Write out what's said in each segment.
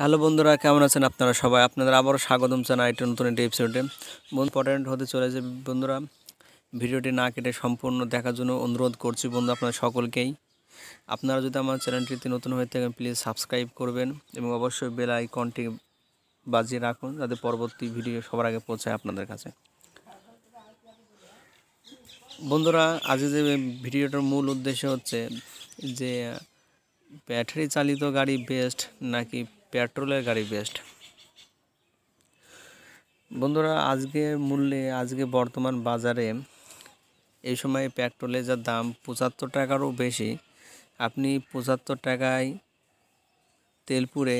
hello বন্ধুরা কেমন আছেন আপনারা সবাই আপনাদের আবারও স্বাগতম জানাই একটি নতুন একটি এপিসোডে ইম্পর্টেন্ট হতে চলেছে বন্ধুরা ভিডিওটি না কেটে সম্পূর্ণ দেখার জন্য অনুরোধ করছি বন্ধু আপনারা সকলকেই আপনারা যদি আমার চ্যানেলটিতে নতুন হয়ে থাকেন প্লিজ সাবস্ক্রাইব করবেন এবং অবশ্যই বেল আইকনটি বাজিয়ে রাখুন যাতে পরবর্তী ভিডিও সবার আগে পৌঁছায় আপনাদের কাছে বন্ধুরা আজকে যে ভিডিওটার মূল উদ্দেশ্য হচ্ছে যে ব্যাটারি চালিত গাড়ি বেস্ট নাকি পেট্রোলের গাড়ি বেস্ট বন্ধুরা আজকে মূল্যে আজকে বর্তমান বাজারে এই সময় পেট্রোলের যা দাম পঁচাত্তর টাকারও বেশি আপনি পঁচাত্তর টাকায় তেলপুরে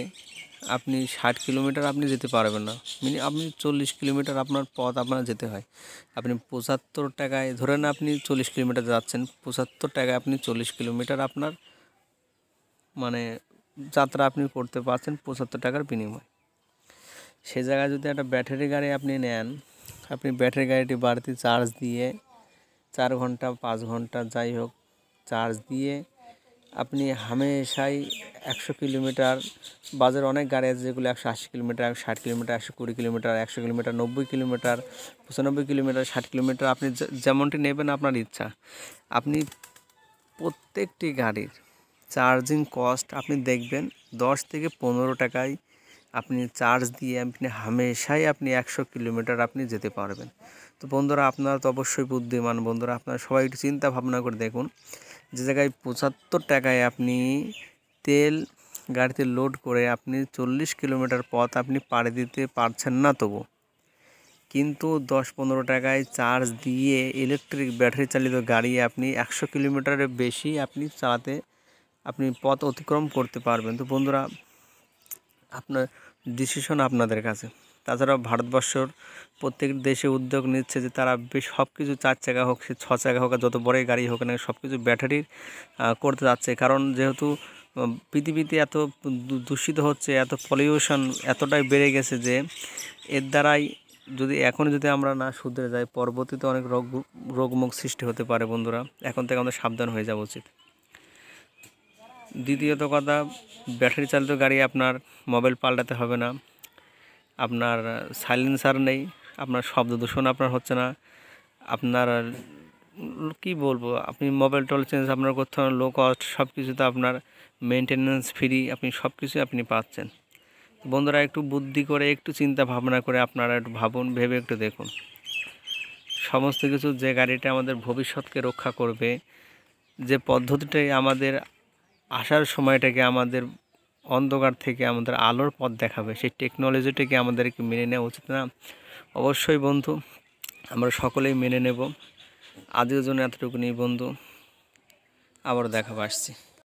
আপনি ষাট কিলোমিটার আপনি যেতে পারবেন না মিনি আপনি চল্লিশ কিলোমিটার আপনার পথ আপনার যেতে হয় আপনি পঁচাত্তর টাকায় ধরেন আপনি চল্লিশ কিলোমিটার যাচ্ছেন পঁচাত্তর টাকায় আপনি চল্লিশ কিলোমিটার আপনার মানে যাত্রা আপনি করতে পারছেন পঁচাত্তর টাকার বিনিময়ে সে জায়গায় যদি একটা ব্যাটারি গাড়ি আপনি নেন আপনি ব্যাটারি গাড়িটি বাড়তি চার্জ দিয়ে চার ঘন্টা পাঁচ ঘন্টা যাই হোক চার্জ দিয়ে আপনি হামেশাই একশো কিলোমিটার বাজার অনেক গাড়ি আছে যেগুলো একশো আশি কিলোমিটার ষাট কিলোমিটার একশো কুড়ি কিলোমিটার একশো কিলোমিটার নব্বই কিলোমিটার পঁচানব্বই কিলোমিটার ষাট কিলোমিটার আপনি যেমনটি নেবেন আপনার ইচ্ছা আপনি প্রত্যেকটি গাড়ির চার্জিং কস্ট আপনি দেখবেন দশ থেকে পনেরো টাকায় আপনি চার্জ দিয়ে আপনি হামেশাই আপনি একশো কিলোমিটার আপনি যেতে পারবেন তো বন্ধুরা আপনারা তো অবশ্যই বুদ্ধিমান বন্ধুরা আপনারা সবাই একটু চিন্তা ভাবনা করে দেখুন যে জায়গায় পঁচাত্তর টাকায় আপনি তেল গাড়িতে লোড করে আপনি চল্লিশ কিলোমিটার পথ আপনি পাড়ে দিতে পারছেন না তবু কিন্তু দশ পনেরো টাকায় চার্জ দিয়ে ইলেকট্রিক ব্যাটারি চালিত গাড়ি আপনি একশো কিলোমিটারের বেশি আপনি চালাতে আপনি পথ অতিক্রম করতে পারবেন তো বন্ধুরা আপনার ডিসিশন আপনাদের কাছে তাছাড়া ভারতবর্ষর প্রত্যেক দেশে উদ্যোগ নিচ্ছে যে তারা বেশ সব কিছু চার চাকা হোক সে ছ চাকা হোক যত বড়ই গাড়ি হোক না সব কিছু ব্যাটারির করতে যাচ্ছে কারণ যেহেতু পৃথিবীতে এত দূষিত হচ্ছে এত পলিউশন এতটাই বেড়ে গেছে যে এর দ্বারাই যদি এখন যদি আমরা না শুধরে যাই পরবর্তীতে অনেক রোগ রোগমুখ সৃষ্টি হতে পারে বন্ধুরা এখন থেকে আমাদের সাবধান হয়ে যাওয়া উচিত দ্বিতীয়ত কথা ব্যাটারি চালিত গাড়ি আপনার মোবাইল পাল্টাতে হবে না আপনার সাইলেন্সার নেই আপনার শব্দ দূষণ আপনার হচ্ছে না আপনার কি বলবো আপনি মোবাইল টল চেঞ্জ আপনার করতে হবে লো কস্ট সব কিছুতে আপনার মেনটেনেন্স ফ্রি আপনি সব কিছুই আপনি পাচ্ছেন বন্ধুরা একটু বুদ্ধি করে একটু চিন্তা ভাবনা করে আপনারা একটু ভাবুন ভেবে একটু দেখুন সমস্ত কিছু যে গাড়িটা আমাদের ভবিষ্যৎকে রক্ষা করবে যে পদ্ধতিটাই আমাদের আসার সময়টাকে আমাদের অন্ধকার থেকে আমাদের আলোর পথ দেখাবে সেই টেকনোলজিটাকে আমাদেরকে মেনে নেওয়া উচিত না অবশ্যই বন্ধু আমরা সকলেই মেনে নেব আজকের জন্য এতটুকুনি বন্ধু আবার দেখা আসছি